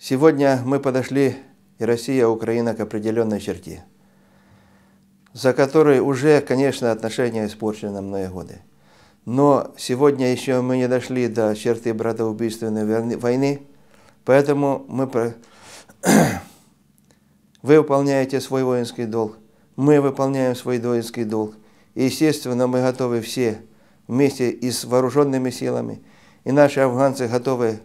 Сегодня мы подошли и Россия, и Украина к определенной черте, за которой уже, конечно, отношения испорчены на многие годы. Но сегодня еще мы не дошли до черты братоубийственной войны, поэтому мы про... вы выполняете свой воинский долг, мы выполняем свой воинский долг. И, естественно, мы готовы все вместе и с вооруженными силами, и наши афганцы готовы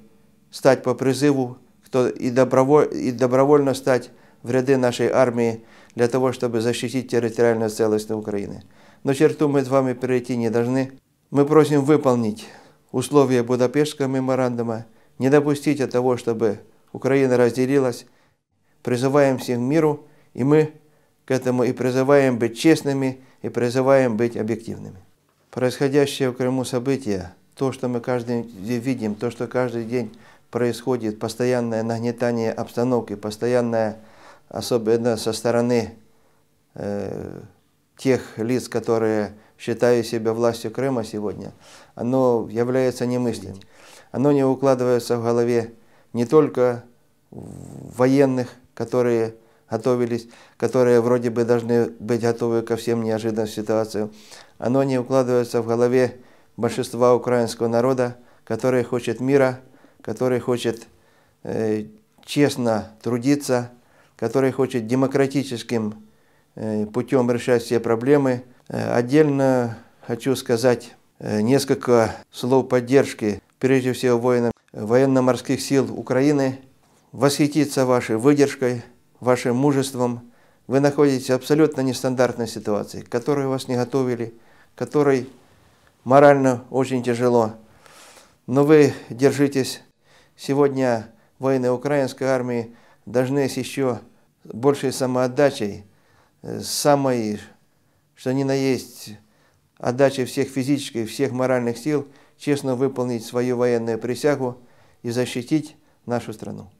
стать по призыву что и, доброволь, и добровольно стать в ряды нашей армии для того, чтобы защитить территориальную целостность Украины. Но черту мы с вами перейти не должны. Мы просим выполнить условия Будапештского меморандума, не допустить того, чтобы Украина разделилась. Призываем всех к миру, и мы к этому и призываем быть честными, и призываем быть объективными. Происходящее в Крыму события, то, что мы каждый день видим, то, что каждый день происходит постоянное нагнетание обстановки, постоянное, особенно со стороны э, тех лиц, которые считают себя властью Крыма сегодня, оно является немыслимым. Оно не укладывается в голове не только военных, которые готовились, которые вроде бы должны быть готовы ко всем неожиданным ситуациям. Оно не укладывается в голове большинства украинского народа, который хочет мира, который хочет э, честно трудиться, который хочет демократическим э, путем решать все проблемы. Э, отдельно хочу сказать э, несколько слов поддержки, прежде всего воинам военно-морских сил Украины, восхититься вашей выдержкой, вашим мужеством. Вы находитесь в абсолютно нестандартной ситуации, к которой вас не готовили, которой морально очень тяжело. Но вы держитесь Сегодня воины украинской армии должны с еще большей самоотдачей, э, самой, что ни на есть, отдачей всех физических, всех моральных сил, честно выполнить свою военную присягу и защитить нашу страну.